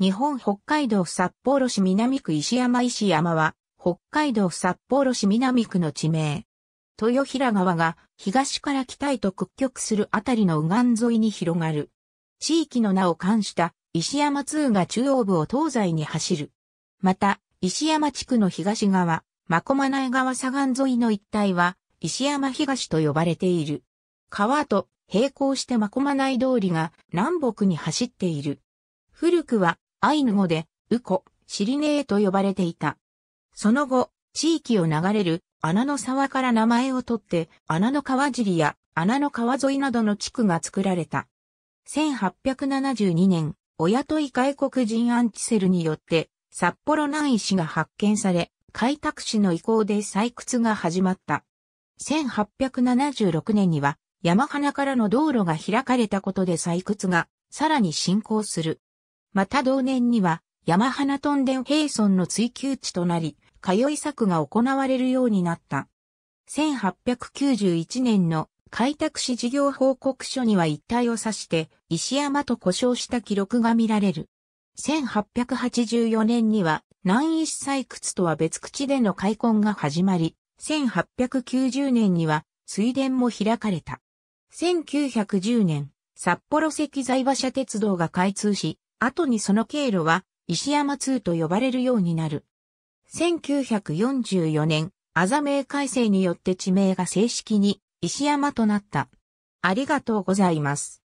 日本北海道札幌市南区石山石山は、北海道札幌市南区の地名。豊平川が東から北へと屈曲するあたりの右岸沿いに広がる。地域の名を冠した石山通が中央部を東西に走る。また、石山地区の東側、真駒内川左岸沿いの一帯は、石山東と呼ばれている。川と並行して真駒内通りが南北に走っている。古くはアイヌ語で、ウコ、シリネーと呼ばれていた。その後、地域を流れる穴の沢から名前を取って、穴の川尻や穴の川沿いなどの地区が作られた。1872年、親とい外国人アンチセルによって、札幌南石が発見され、開拓市の意向で採掘が始まった。1876年には、山花からの道路が開かれたことで採掘が、さらに進行する。また同年には、山花トンデン平村の追求地となり、通い作が行われるようになった。1891年の開拓市事業報告書には一体を指して石山と呼称した記録が見られる。1884年には南石採掘とは別口での開墾が始まり、1890年には水田も開かれた。1910年、札幌石材馬車鉄道が開通し、後にその経路は石山通と呼ばれるようになる。1944年、アザ名改正によって地名が正式に石山となった。ありがとうございます。